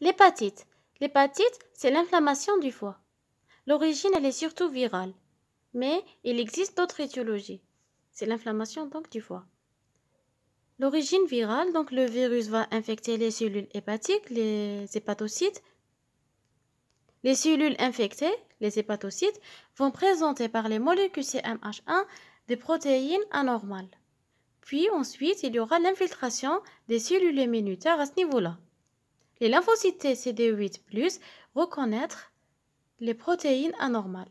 L'hépatite. L'hépatite, c'est l'inflammation du foie. L'origine, elle est surtout virale. Mais il existe d'autres étiologies. C'est l'inflammation donc du foie. L'origine virale, donc le virus va infecter les cellules hépatiques, les hépatocytes. Les cellules infectées, les hépatocytes, vont présenter par les molécules CMH1 des protéines anormales. Puis ensuite, il y aura l'infiltration des cellules immunitaires à ce niveau-là les lymphocytes CD8+, reconnaître les protéines anormales.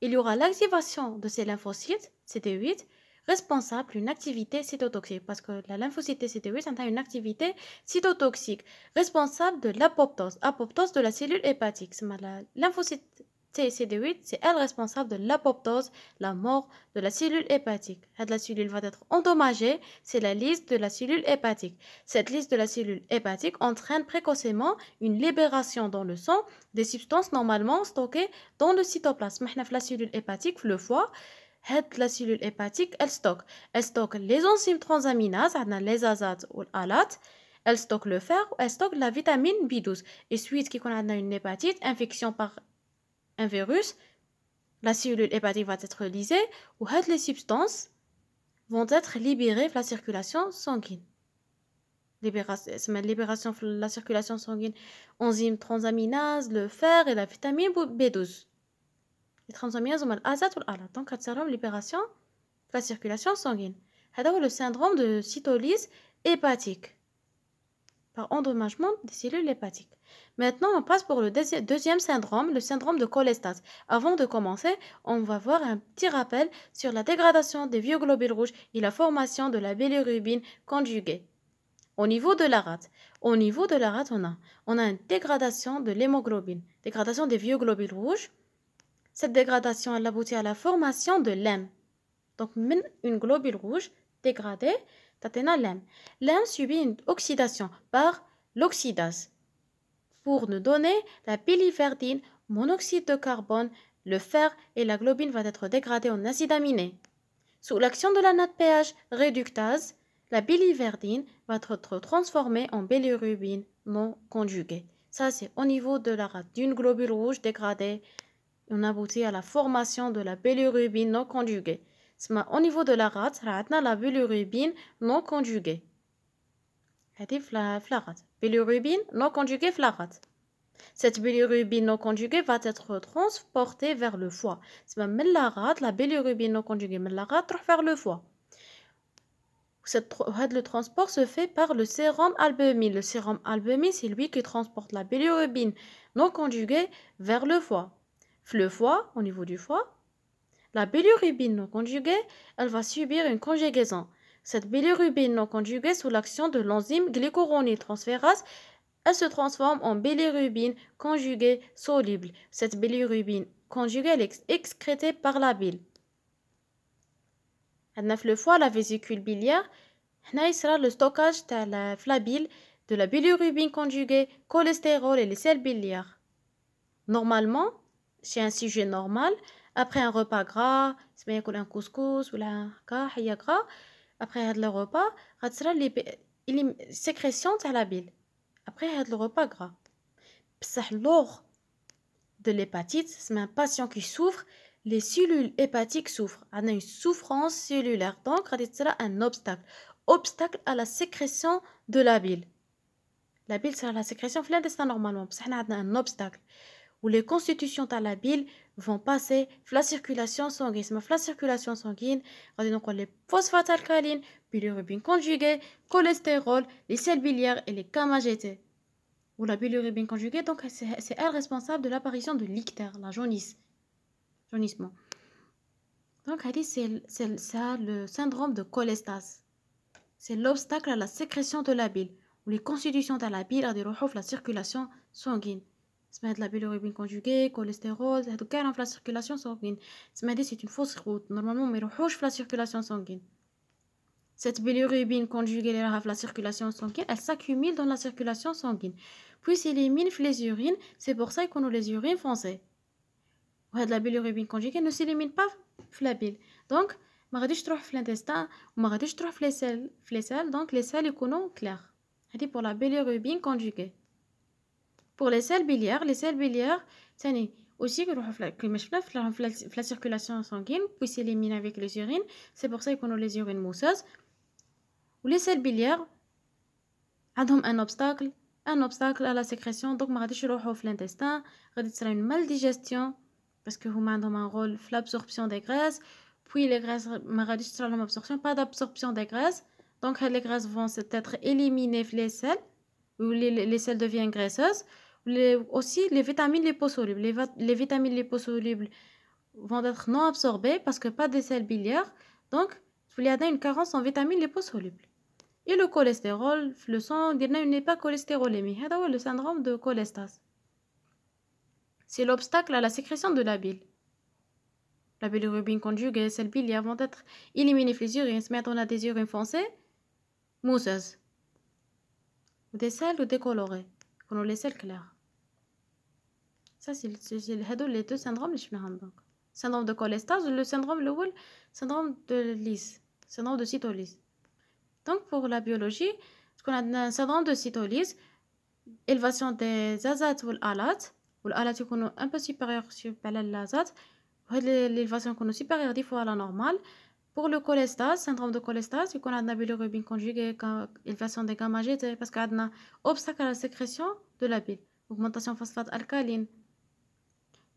Il y aura l'activation de ces lymphocytes CD8 responsables d'une activité cytotoxique, parce que la lymphocyte CD8 a une activité cytotoxique responsable de l'apoptose, apoptose de la cellule hépatique. La lymphocyte cd 8 c'est elle responsable de l'apoptose, la mort de la cellule hépatique. La cellule va être endommagée, c'est la liste de la cellule hépatique. Cette liste de la cellule hépatique entraîne précocement une libération dans le sang des substances normalement stockées dans le cytoplasme. La cellule hépatique, le foie, la cellule hépatique, elle stocke. Elle stocke les enzymes transaminases, les azates ou l'alate, elle stocke le fer, elle stocke la vitamine B12. Et suite qu'on a une hépatite, infection par un virus, la cellule hépatique va être lisée ou les substances vont être libérées de la circulation sanguine. Libération, libération de la circulation sanguine, enzymes transaminase, le fer et la vitamine B12. Les transaminases ont l'azate ou donc la libération de la circulation sanguine. C'est le syndrome de cytolyse hépatique par endommagement des cellules hépatiques. Maintenant, on passe pour le deuxième syndrome, le syndrome de cholestase. Avant de commencer, on va voir un petit rappel sur la dégradation des vieux globules rouges et la formation de la bilirubine conjuguée. Au niveau de la rate, au niveau de la rate, on a, on a une dégradation de l'hémoglobine, dégradation des vieux globules rouges. Cette dégradation, elle aboutit à la formation de l'hème. Donc, une globule rouge dégradée, T'atteint l'âme. subit une oxydation par l'oxydase pour nous donner la biliverdine, monoxyde de carbone, le fer et la globine vont être dégradés en acide aminé. Sous l'action de la natte réductase, la biliverdine va être transformée en bilirubine non conjuguée. Ça, c'est au niveau de la rate d'une globule rouge dégradée. On aboutit à la formation de la bilirubine non conjuguée. Au niveau de la rate, on a la bilirubine non conjuguée. la Bilirubine non conjuguée, Cette bilirubine non conjuguée va être transportée vers le foie. C'est la rate, la bilirubine non conjuguée, mais la rate vers le foie. Cette, euh, le transport se fait par le sérum albumine. Le sérum albumine, c'est lui qui transporte la bilirubine non conjuguée vers le foie. Le foie, au niveau du foie, la bilirubine non conjuguée, elle va subir une conjugaison. Cette bilirubine non conjuguée sous l'action de l'enzyme transférase, elle se transforme en bilirubine conjuguée soluble. Cette bilirubine conjuguée elle est excrétée par la bile. le fois la vésicule biliaire, il sera le stockage de la bile, de la bilirubine conjuguée, cholestérol et les sels biliaires. Normalement, chez un sujet normal, après un un repas gras سما ou la couscous ou repas gras, gras, après le repas, repas y لي لي سيكريسيون la la bile. Après repas repas repas gras, lors de l'hépatite, c'est un patient qui souffre, les cellules hépatiques souffrent. On a une souffrance cellulaire, donc c'est un obstacle. Obstacle à la sécrétion de la bile. La bile, c'est la sécrétion de l'intestin normalement, a un obstacle. Ou les constitutions de la bile, vont passer la circulation sanguine. la circulation sanguine, donc les phosphates alcalines, bilirubine conjuguée, cholestérol, les sels biliaires et les camagétés. Ou la bilirubine conjuguée, donc c'est elle responsable de l'apparition de l'ictère, la jaunisse, jaunissement. Donc, c'est ça le syndrome de cholestase. C'est l'obstacle à la sécrétion de la bile ou les constitutions de la bile à la circulation sanguine. La bilirubine conjuguée, cholestérol, c'est une fausse route. Normalement, on est riche la circulation sanguine. Cette bilirubine conjuguée, elle s'accumule dans la circulation sanguine. Puis, elle s'élimine les urines. C'est pour ça qu'on a les urines foncées. La bilirubine conjuguée ne s'élimine pas dans Donc, je trouve l'intestin, les selles. Donc, les selles, ils sont claires. C'est pour la bilirubine conjuguée pour les selles biliaires, les selles biliaires, c'est aussi que la circulation sanguine puis s'éliminer avec les urines, c'est pour ça qu'on a les urines mousseuses. les selles biliaires عندهم un obstacle, un obstacle à la sécrétion, donc ma غاديش يروحوا في l'intestin, غادي تصير une maldigestion parce que vous ont un rôle l'absorption des graisses, puis les graisses ما غاديش absorption, pas d'absorption des graisses. Donc les graisses vont être éliminées les selles ou les selles deviennent graisseuses les, aussi les vitamines liposolubles. Les, les vitamines liposolubles vont être non absorbées parce que pas de sel biliaires. Donc, il y a une carence en vitamines liposolubles. Et le cholestérol, le sang, il n'est pas cholestérolémie. C'est le syndrome de cholestase. C'est l'obstacle à la sécrétion de la bile. La bilirubine conjugue et les sels biliaires vont être éliminées les urines, on a des urines foncées, mousseuses, ou des sels ou décolorées, qu'on les sels clairs ça, c'est les deux syndromes les donc syndrome de cholestase le syndrome de syndrome de lyse syndrome de cytolyse donc pour la biologie a un syndrome de cytolyse élévation des azates les l'alate, يكونوا un peu supérieur sur الازات ben, وهاد l'élévation يكونوا 10 fois à la normale pour le cholestase, syndrome de cholestase, qu'on a de la bilirubine conjuguée, élévation des gamma GT, parce qu'on a obstacle à la sécrétion de la bile, augmentation phosphate alcaline,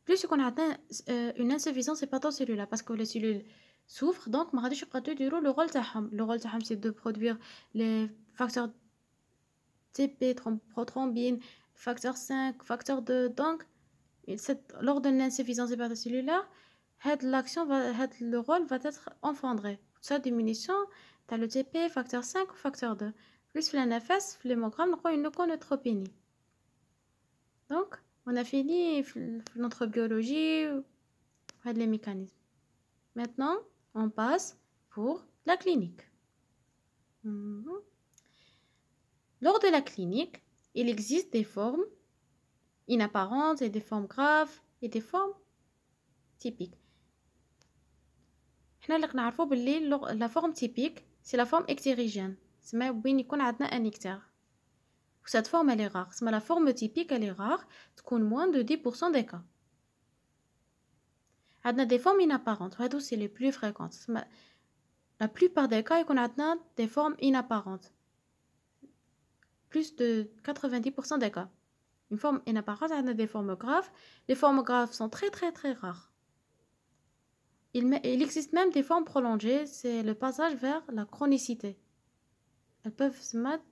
plus يكون عندنا euh, une insuffisance hépatocellulaire parce que les cellules souffrent donc ما غاديش يبقى يديروا لو رول تاعهم لو de تاعهم سي facteurs برودوير لي فاكتور تي بي بروترومبين 5 facteur 2 donc lors d'une insuffisance hépatocellulaire, l'action va, le rôle va être enfondré. ça diminution, tu as le TP, facteur 5 facteur 2. Plus l'NFS, l'hémogramme, on a une Donc, on a fini notre biologie les mécanismes maintenant on passe pour la clinique mhm. lors de la clinique il existe des formes inapparentes et des formes graves et des formes typiques la forme typique c'est la forme forme c'est à cette forme elle est rare. Mais la forme typique elle est rare, تكون moins de 10% des cas. a des formes inapparentes, c'est les plus fréquentes. La plupart des cas, qu'on a des formes inapparentes. Plus de 90% des cas. Une forme inapparente, on a des formes graves. Les formes graves sont très très très rares. Il, il existe même des formes prolongées, c'est le passage vers la chronicité. Elles peuvent se mettre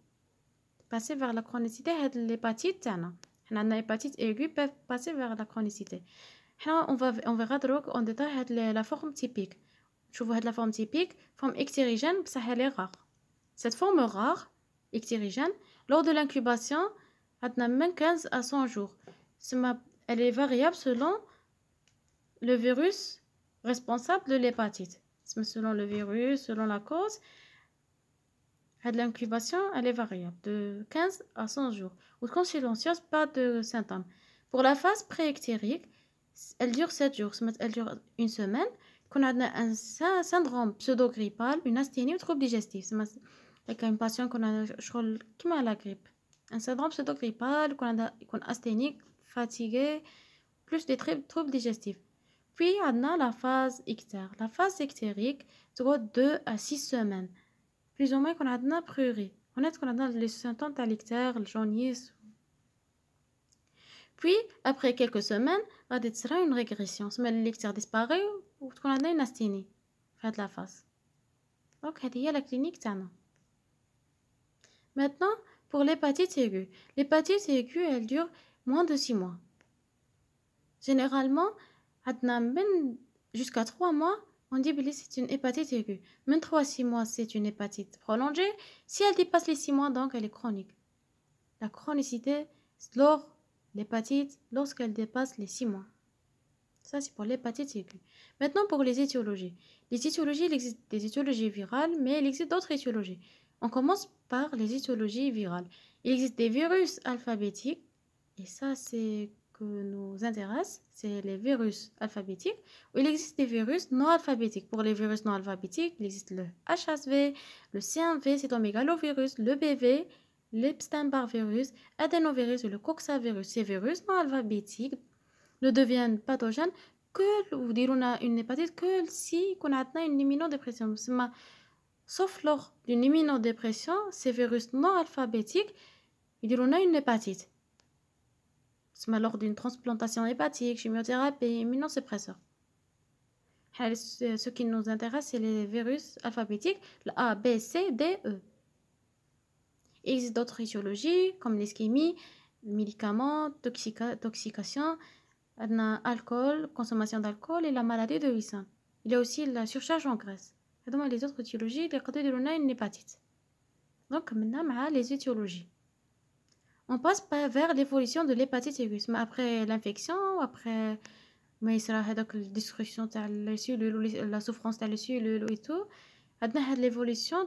passer vers la chronicité de l'hépatite hein, L'hépatite hépatite aiguë peut passer vers la chronicité hein, on va on verra donc en détail la forme typique شوفوا vois la forme typique forme ictérigène elle est rare cette forme rare ictérigène lors de l'incubation عندنا من 15 à 100 jours elle est variable selon le virus responsable de l'hépatite selon le virus selon la cause ah, l'incubation elle est variable de 15 à 100 jours ou quand pas de symptômes pour la phase préectérique elle dure 7 jours elle dure une semaine qu'on a un syndrome pseudo-grippal une asthénie ou trouble digestif avec une patient qu'on a la grippe un syndrome pseudo-grippal qu'on a asthénique fatigué plus des troubles digestifs puis on a la phase ictère la phase ictérique dure 2 à 6 semaines plus بليز qu'on a d'un عندنا بروري هنا On a les 50 تاع le jaunisse. Puis, après quelques semaines, on تصرا une régression. سما الكتار disparaît qu'on a une asthénie Faites la face. Donc, y a la clinique Maintenant, pour l'hépatite aiguë. L'hépatite aiguë, elle dure moins de 6 mois. Généralement, jusqu'à 3 mois on dit que c'est une hépatite aiguë. Même 3-6 mois, c'est une hépatite prolongée. Si elle dépasse les 6 mois, donc elle est chronique. La chronicité, c'est l'hépatite lorsqu'elle dépasse les 6 mois. Ça, c'est pour l'hépatite aiguë. Maintenant, pour les étiologies. Les étiologies, il existe des étiologies virales, mais il existe d'autres étiologies. On commence par les étiologies virales. Il existe des virus alphabétiques, et ça, c'est que nous intéresse, c'est les virus alphabétiques. Il existe des virus non alphabétiques. Pour les virus non alphabétiques, il existe le HSV, le CMV, cytomégalovirus, le BV, l'Epstein-Barr virus, adénovirus et le coxavirus. Ces virus non alphabétiques ne deviennent pathogènes que, vous on a une hépatite que si on a atteint une immunodépression. Sauf lors d'une immunodépression, ces virus non alphabétiques, ils on a une hépatite c'est d'une transplantation hépatique transplantation hépatique, chimiothérape et ce qui qui nous intéresse, les virus virus alphabétiques, A, B, C, D, E. Il existe d'autres étiologies comme l'ischémie, médicaments, toxica toxication, alcool, consommation d'alcool et la maladie de Wilson. Il y a aussi la surcharge en graisse. Et donc les autres étiologies, les côtés de l'hépatite. Donc maintenant, les étiologies on passe vers l'évolution de l'hépatite aiguë mais après l'infection après la il destruction de تاع السيلول la souffrance تاع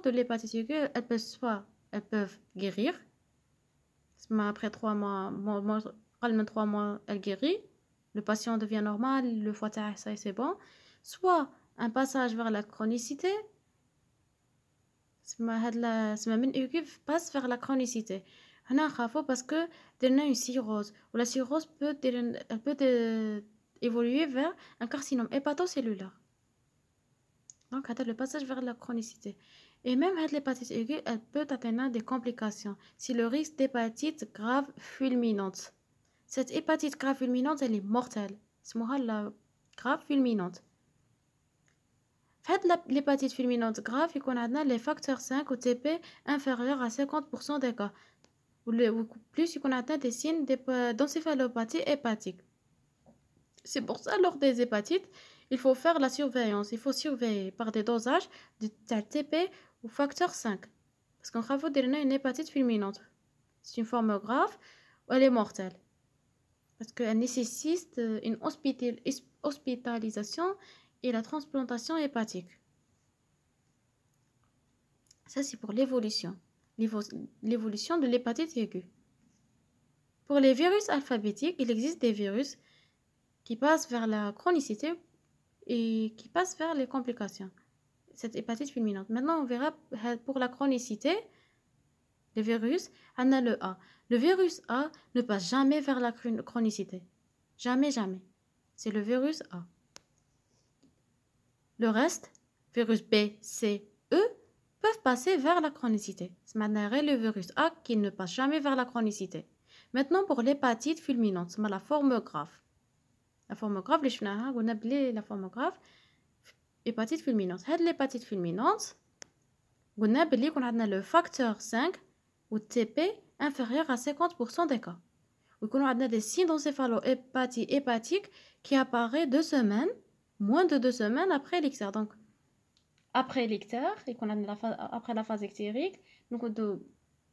elles peuvent soit elles peuvent guérir après trois mois elles guérissent, mois elle guérit le patient devient normal le foie ça c'est bon soit un passage vers la chronicité C'est هاد passe vers la chronicité parce que que une cirrhose. une la La peut peut évoluer vers un carcinome hépatocellulaire donc a le passage vers la chronicité et même avec l'hépatite aiguë elle peut atteindre des complications si le risque d'hépatite grave fulminante cette hépatite grave fulminante elle est mortelle cest moral la grave fulminante Faites l'hépatite fulminante grave qu'on a les facteurs 5 ou TP inférieur à 50% des cas ou plus qu'on atteint des signes d'encéphalopathie hépatique. C'est pour ça, lors des hépatites, il faut faire la surveillance. Il faut surveiller par des dosages de TP ou facteur 5. Parce qu'on vous donner une hépatite fulminante. C'est une forme grave ou elle est mortelle. Parce qu'elle nécessite euh, une hospitalisation et la transplantation hépatique. Ça, c'est pour l'évolution l'évolution de l'hépatite aiguë. Pour les virus alphabétiques, il existe des virus qui passent vers la chronicité et qui passent vers les complications. Cette hépatite fulminante. Maintenant, on verra euh, pour la chronicité, les virus, on a le A. Le virus A ne passe jamais vers la chronicité. Jamais, jamais. C'est le virus A. Le reste, virus B, C, peuvent passer vers la chronicité. C'est le virus A qui ne passe jamais vers la chronicité. Maintenant, pour l'hépatite fulminante, c'est la forme grave. La forme grave, les on la forme grave hépatite fulminante. Cette l'hépatite fulminante, on a qu'on le facteur 5 ou TP inférieur à 50% des cas. Ou qu'on a des signes d'encéphalo-hépatite hépatique qui apparaît deux semaines, moins de deux semaines après l'XR. Donc, après l'ictère et qu'on a après la phase ectérique donc de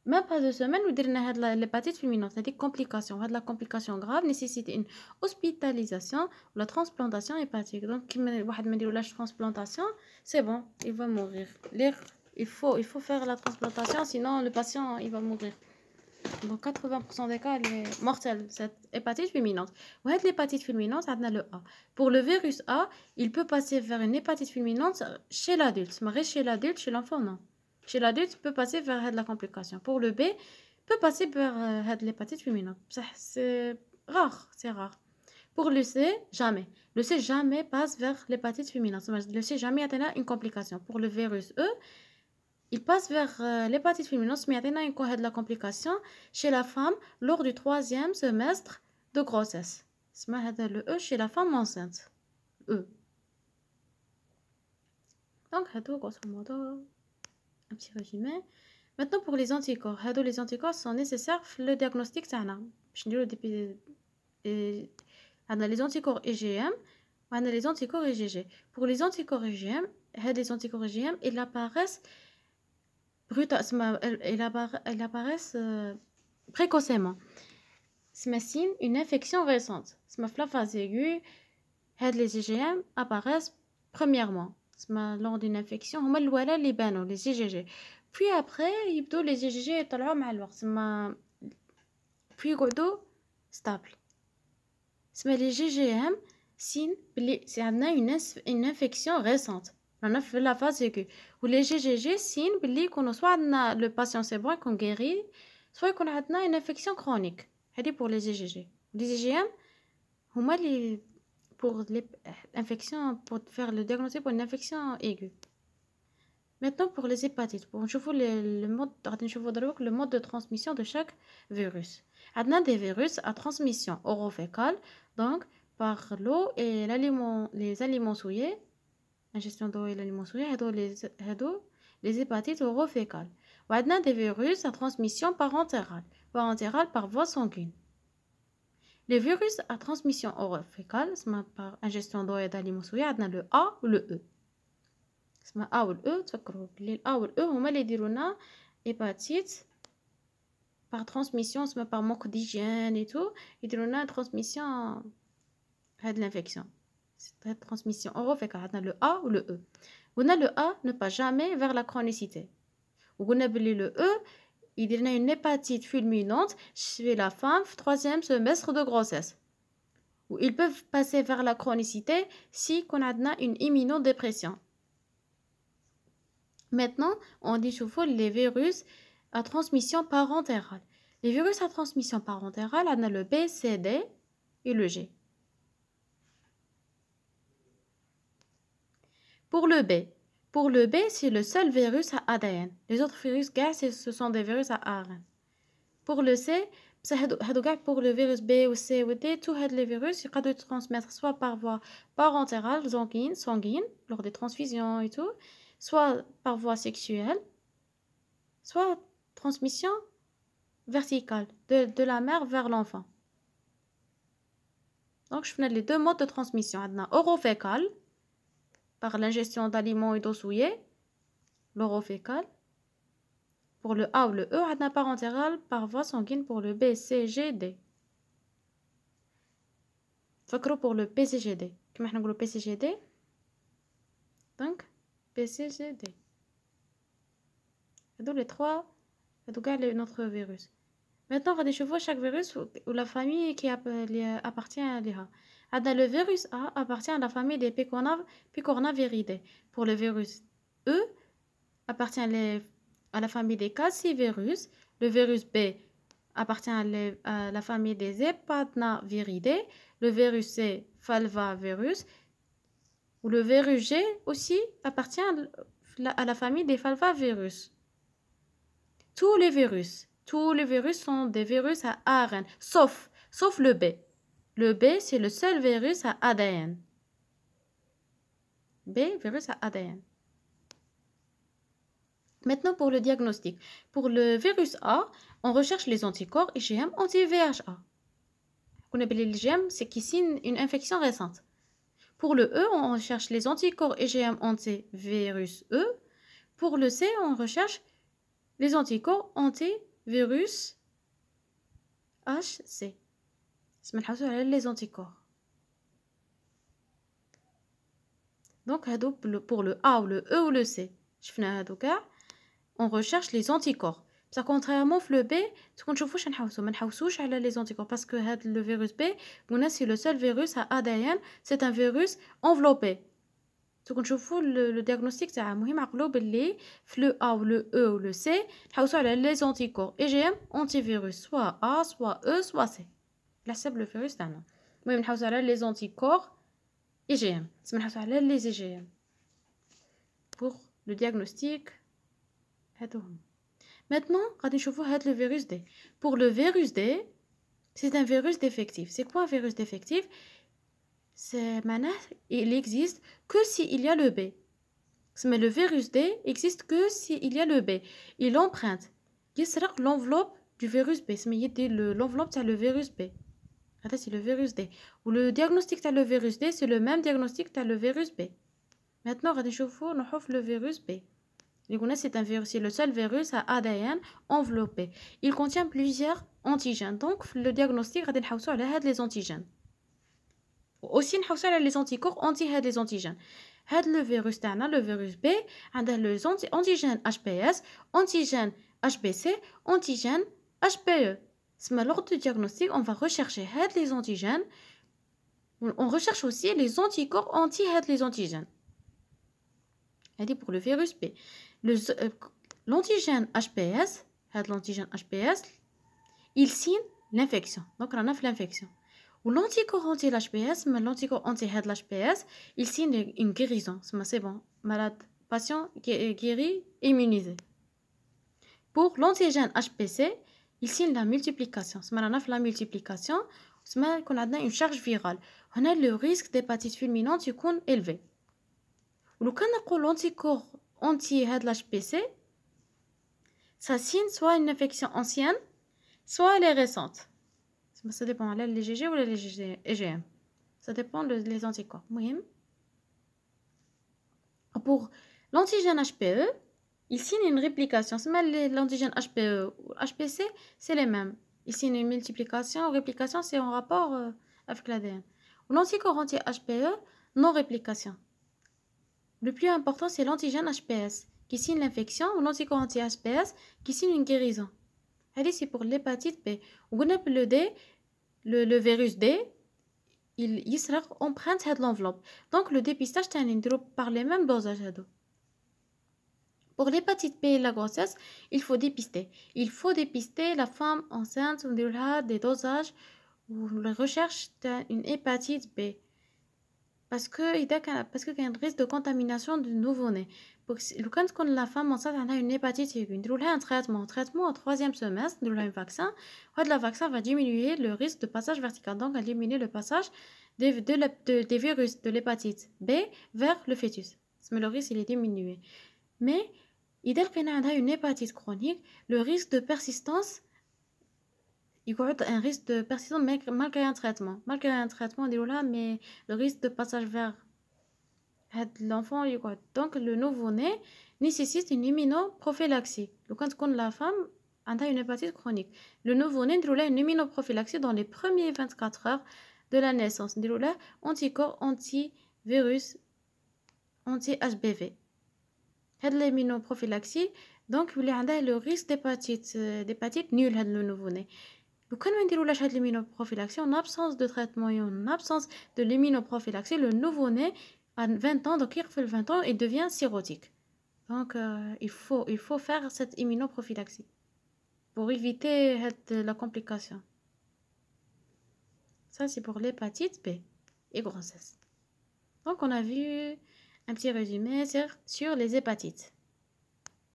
même pas deux semaines nous de l'hépatite féminine c'est-à-dire complication de la complication grave nécessite une hospitalisation ou la transplantation hépatique donc qui me dit oh la transplantation c'est bon il va mourir il faut il faut faire la transplantation sinon le patient il va mourir dans 80% des cas, elle est mortelle, cette hépatite fulminante. Ou l'hépatite fulminante, on a le A. Pour le virus A, il peut passer vers une hépatite fulminante chez l'adulte. Mais chez l'adulte, chez l'enfant, non. Chez l'adulte, peut passer vers la complication. Pour le B, peut passer vers euh, l'hépatite fulminante. C'est rare, c'est rare. Pour le C, jamais. Le C jamais passe vers l'hépatite fulminante. Le C jamais a une complication. Pour le virus E, il passe vers euh, l'hépatite féminine mais il y a de la complication chez la femme lors du troisième semestre de grossesse. C'est le E chez la femme enceinte. E. Donc, grosso modo, un petit résumé. Maintenant, pour les anticorps. Les anticorps sont nécessaires pour le diagnostic. les anticorps IgM, les anticorps IgG. Pour les anticorps IgM, les anticorps IgM, ils apparaissent elles euh, euh, apparaissent euh, précocement. C'est une infection récente. C'est la phase aiguë. Les IgM apparaissent premièrement lors d'une infection. Hum, les les IgG. Puis après, les IgG sont مع الوقت. Puis C'est stable. les IgM c'est une infection récente a la phase aiguë. Ou les GGG signent soit le patient c'est qu'on guérit, soit qu'on a une infection chronique. C'est pour les GGG. Les IgM, hein, moins pour les euh, infections, pour faire le diagnostic pour une infection aiguë. Maintenant pour les hépatites. je vous le, le mode, le mode de transmission de chaque virus. On a des virus à transmission orofécale, donc par l'eau et les aliments souillés, انجستيون hépatites orofécales. هادو لي هادو لي زيباتيت اورو وعندنا دي فيروس ا par بارونتيرال بارونتيرال بار فوا سانغين لي فيروس ا ترانسميسيون اورو فيكال le بار انجستيون le E. عندنا لو A ou le E, E ا par transmission, par manque d'hygiène et tout, et a transmission de l'infection. C'est transmission. On refait qu'on a le A ou le E. On a le A ne pas jamais vers la chronicité. On a le E, il y a une hépatite fulminante chez la femme, troisième semestre de grossesse. Ils peuvent passer vers la chronicité si qu'on a une immunodépression. Maintenant, on dit souvent les virus à transmission parentérale. Les virus à transmission parentérale, on a le B, C, D et le G. Pour le B, pour le B, c'est le seul virus à ADN. Les autres virus gars, ce sont des virus à ARN. Pour le C, pour le virus B ou C ou D, tous les virus, ils peuvent transmettre soit par voie parentérale, sanguine, sanguine, lors des transfusions et tout, soit par voie sexuelle, soit transmission verticale, de, la mère vers l'enfant. Donc, je connais les deux modes de transmission. On a par l'ingestion d'aliments et d'eau souillée, l'orofécal. Pour le A ou le E, a parentéral par voie sanguine pour le B, C, G, D. pour le PCGD P, C, le PCGD donc PCGD donc les trois هادو كاع notre virus maintenant va نشوفوا chaque virus ou la famille qui euh, appartient à l'IRA. Ah, le virus A appartient à la famille des Picornaviridae. Pour le virus E, appartient à la famille des cassivirus. Le virus B appartient à la famille des Epatnaviridae. Le virus C, Falvavirus. Ou le virus G aussi appartient à la famille des Falvavirus. Tous les virus, tous les virus sont des virus à ARN, sauf, sauf le B. Le B, c'est le seul virus à ADN. B, virus à ADN. Maintenant, pour le diagnostic. Pour le virus A, on recherche les anticorps IgM anti-VHA. On appelle IgM, c'est qui signe une infection récente. Pour le E, on recherche les anticorps IgM anti-virus E. Pour le C, on recherche les anticorps anti-virus HC. On les anticorps. Donc, pour le A ou le E ou le C, on recherche les anticorps. Contrairement au le B, on a les anticorps. Parce que le virus B, c'est le seul virus à ADN, c'est un virus enveloppé. Le diagnostic, c'est un peu Le A le E ou le C, on les anticorps. Et antivirus soit A, soit E, soit C placer le virus d. moi je les anticorps IgM. je les IgM pour le diagnostic. maintenant, quand ils le virus d. pour le virus d. c'est un virus défectif. c'est quoi un virus défectif? c'est il existe que si il y a le b. mais le virus d. existe que si il y a le b. il emprunte. il l'enveloppe du virus b. mais il dit l'enveloppe c'est le virus b c'est le virus D. Ou le diagnostic, tu le virus D, c'est le même diagnostic, tu as le virus B. Maintenant, on trouve le virus B. C'est le seul virus à ADN enveloppé. Il contient plusieurs antigènes. Donc, le diagnostic, on va trouver les antigènes. Aussi, on va trouver les anticorps anti les antigènes. Le virus, le virus B, on les antigènes HPS, antigènes HBC, antigènes HPE lors du diagnostic, on va rechercher les antigènes. On recherche aussi les anticorps anti les antigènes. Elle dit pour le virus B. Euh, l'antigène HPS, l'antigène HPS, il signe l'infection. Donc on a l'infection. Ou l'anticorps anti-HPS, l'anticorps anti-HPS, il signe une guérison. C'est bon. Malade, patient guéri, immunisé. Pour l'antigène HPC, signe la multiplication. C'est la multiplication. C'est qu'on a une charge virale. On a le risque d'hépatite fulminante est élevé. quand on a l'anticorps anti-HPC, ça signe soit une infection ancienne, soit elle est récente. Ça dépend, à les ou les Ça dépend des anticorps. Pour l'antigène HPE, il signe une réplication. L'antigène HPE ou HPC, c'est les mêmes. Il signe une multiplication. Réplication, c'est en rapport euh, avec l'ADN. L'anticorps anti-HPE, non réplication. Le plus important, c'est l'antigène HPS, qui signe l'infection, ou l'anticorps anti-HPS, qui signe une guérison. Allez, c'est pour l'hépatite B. Le D, le, virus D, il, sera empreinte de l'enveloppe. Donc, le dépistage, c'est par les mêmes dosages. Pour l'hépatite B et la grossesse, il faut dépister. Il faut dépister la femme enceinte, on dira des dosages ou la recherche d'une hépatite B. Parce que il y a parce un risque de contamination du nouveau-né. Quand la femme enceinte a une hépatite aiguë, y a un traitement. Un traitement au troisième semestre, on a un vaccin. la vaccin va diminuer le risque de passage vertical, donc éliminer le passage des, des virus de l'hépatite B vers le fœtus. Mais le risque, il est diminué. Mais إذا y a une hépatite chronique, le risque de persistance il y a un risque de persistance malgré un traitement. Malgré un traitement il oh y mais le risque de passage vers l'enfant donc le nouveau-né nécessite une immunoprophylaxie. Donc quand تكون la femme a une hépatite chronique, le nouveau-né doit oh une immunoprophylaxie dans les premiers 24 heures de la naissance. anti un oh anticorps antivirus anti-HBV. هاد donc دونك y le risque risque d'hépatite, ديباتيت nul هاد لو né ني Quand on ما نديرولاش هاد en absence de traitement et en absence de l'immunoprophylaxie le nouveau-né à 20 ans, donc il fait 20 ans, il devient cirrhotique. Donc euh, il, faut, il faut faire cette immunoprophylaxie pour éviter euh, la complication. Ça, c'est pour l'hépatite B et grossesse. Donc on a vu un petit résumé sur, les hépatites.